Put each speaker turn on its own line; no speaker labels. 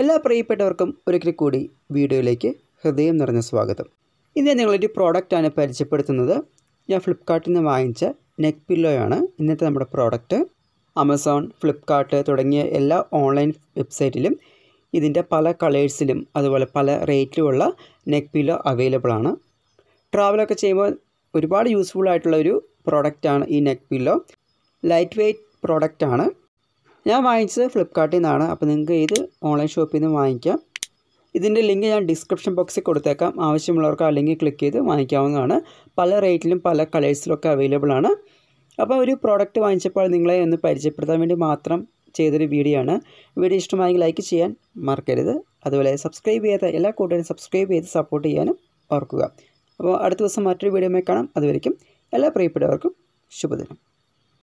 എല്ലാ പ്രിയപ്പെട്ടവർക്കും ഒരിക്കൽ കൂടി വീഡിയോയിലേക്ക് ഹൃദയം നിറഞ്ഞ സ്വാഗതം ഇന്ന് നിങ്ങളൊരു പ്രോഡക്റ്റാണ് പരിചയപ്പെടുത്തുന്നത് ഞാൻ ഫ്ലിപ്പ്കാർട്ടിൽ നിന്ന് വാങ്ങിച്ച നെക്ക് പില്ലോയാണ് ഇന്നത്തെ നമ്മുടെ പ്രോഡക്റ്റ് ആമസോൺ ഫ്ലിപ്കാർട്ട് തുടങ്ങിയ എല്ലാ ഓൺലൈൻ വെബ്സൈറ്റിലും ഇതിൻ്റെ പല കളേഴ്സിലും അതുപോലെ പല റേറ്റിലുമുള്ള നെക്ക് പില്ലോ അവൈലബിൾ ആണ് ട്രാവലൊക്കെ ചെയ്യുമ്പോൾ ഒരുപാട് യൂസ്ഫുൾ ആയിട്ടുള്ള ഒരു പ്രോഡക്റ്റാണ് ഈ നെക്ക് പില്ലോ ലൈറ്റ് വെയ്റ്റ് പ്രോഡക്റ്റാണ് ഞാൻ വാങ്ങിച്ചത് ഫ്ലിപ്പ്കാർട്ടിൽ നിന്നാണ് അപ്പോൾ നിങ്ങൾക്ക് ഇത് ഓൺലൈൻ ഷോപ്പിൽ നിന്ന് വാങ്ങിക്കാം ഇതിൻ്റെ ലിങ്ക് ഞാൻ ഡിസ്ക്രിപ്ഷൻ ബോക്സിൽ കൊടുത്തേക്കാം ആവശ്യമുള്ളവർക്ക് ആ ലിങ്ക് ക്ലിക്ക് ചെയ്ത് വാങ്ങിക്കാവുന്നതാണ് പല റേറ്റിലും പല കളേഴ്സിലൊക്കെ അവൈലബിൾ ആണ് അപ്പോൾ ഒരു പ്രോഡക്റ്റ് വാങ്ങിച്ചപ്പോൾ നിങ്ങളെ ഒന്ന് പരിചയപ്പെടുത്താൻ വേണ്ടി മാത്രം ചെയ്തൊരു വീഡിയോ ആണ് വീഡിയോ ഇഷ്ടമായെങ്കിൽ ലൈക്ക് ചെയ്യാൻ മറക്കരുത് അതുപോലെ സബ്സ്ക്രൈബ് ചെയ്യാത്ത എല്ലാ കൂട്ടുകാരും സബ്സ്ക്രൈബ് ചെയ്ത് സപ്പോർട്ട് ചെയ്യാനും ഓർക്കുക അപ്പോൾ അടുത്ത ദിവസം മറ്റൊരു വീഡിയോ കാണാം അതുവരയ്ക്കും എല്ലാ പ്രിയപ്പെട്ടവർക്കും ശുഭദിനം